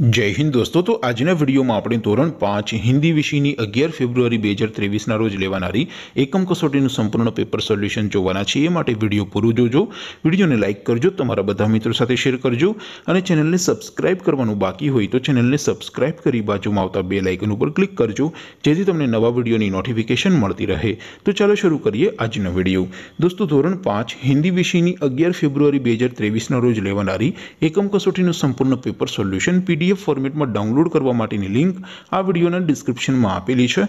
જય હિન્દ દોસ્તો તો આજના વિડીયોમાં આપણે ધોરણ પાંચ હિન્દી વિષયની અગિયાર ફેબ્રુઆરી બે હજાર ત્રેવીસના રોજ લેવાનારી એકમ કસોટીનું સંપૂર્ણ પેપર સોલ્યુશન જોવાના છે એ માટે વિડીયો પૂરું જોજો વિડીયોને લાઇક કરજો તમારા બધા મિત્રો સાથે શેર કરજો અને ચેનલને સબસ્ક્રાઇબ કરવાનું બાકી હોય તો ચેનલને સબસ્ક્રાઇબ કરી બાજુમાં આવતા બે લાઇકન ઉપર ક્લિક કરજો જેથી તમને નવા વિડીયોની નોટિફિકેશન મળતી રહે તો ચાલો શરૂ કરીએ આજનો વિડીયો દોસ્તો ધોરણ પાંચ હિન્દી વિષયની અગિયાર ફેબ્રુઆરી બે હજાર ત્રેવીસના રોજ લેવાનારી એકમ કસોટીનું સંપૂર્ણ પેપર સોલ્યુશન પીડી પીડીએફ ફોર્મેટમાં ડાઉનલોડ કરવા માટેની લિંક આ વિડીયોના ડિસ્ક્રિપ્શનમાં આપેલી છે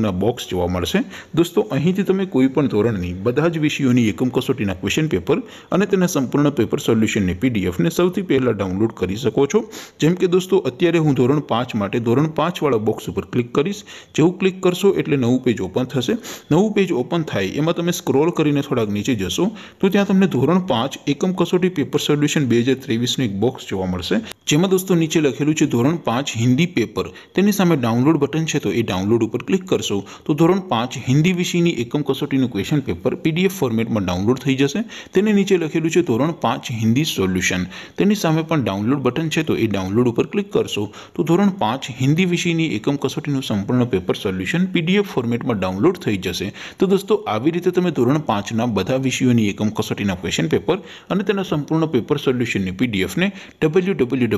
નામના બોક્સ જોવા મળશે દોસ્તો અહીંથી તમે કોઈપણ ધોરણની બધા જ વિષયોની એકમ કસોટીના ક્વેશ્ચન પેપર અને તેના સંપૂર્ણ પેપર સોલ્યુશનની પીડીએફને સૌથી પહેલાં ડાઉનલોડ કરી શકો છો જેમ કે દોસ્તો અત્યારે હું ધોરણ પાંચ માટે ધોરણ પાંચવાળા બોક્સ ઉપર ક્લિક કરીશ જેવું ક્લિક કરશો એટલે નવું પેજ ઓપન થશે નવું પેજ ઓપન થાય એમાં તમે સ્ક્રોલ કરીને થોડાક નીચે જશો તો ત્યાં તમને ધોરણ પાંચ એકમ કસોટી પેપર સોલ્યુશન બે હજાર ત્રેવીસનું એક બોક્સ જોવા મળશે જેમાં દોસ્તો નીચે લખેલું છે ધોરણ પાંચ હિન્દી પેપર તેની સામે ડાઉનલોડ બટન છે તો એ ડાઉનલોડ ઉપર ક્લિક કરશો તો ધોરણ પાંચ હિન્દી વિષયની એકમ કસોટીનું ક્વેશ્ચન પેપર પીડીએફ ફોર્મેટમાં ડાઉનલોડ થઈ જશે તેની નીચે લખેલું છે ધોરણ પાંચ હિન્દી સોલ્યુશન તેની સામે પણ ડાઉનલોડ બટન છે તો એ ડાઉનલોડ ઉપર ક્લિક કરશો તો ધોરણ પાંચ હિન્દી વિષયની એકમ કસોટીનું સંપૂર્ણ પેપર સોલ્યુશન પીડીએફ ફોર્મેટમાં ડાઉનલોડ થઈ જશે તો દોસ્તો આવી રીતે તમે ધોરણ પાંચના બધા વિષયોની એકમ કસોટીના ક્વેશ્ચન પેપર અને તેના સંપૂર્ણ પેપર સોલ્યુશનની પીડીએફને ડબલ્યુ ડબલ્યુ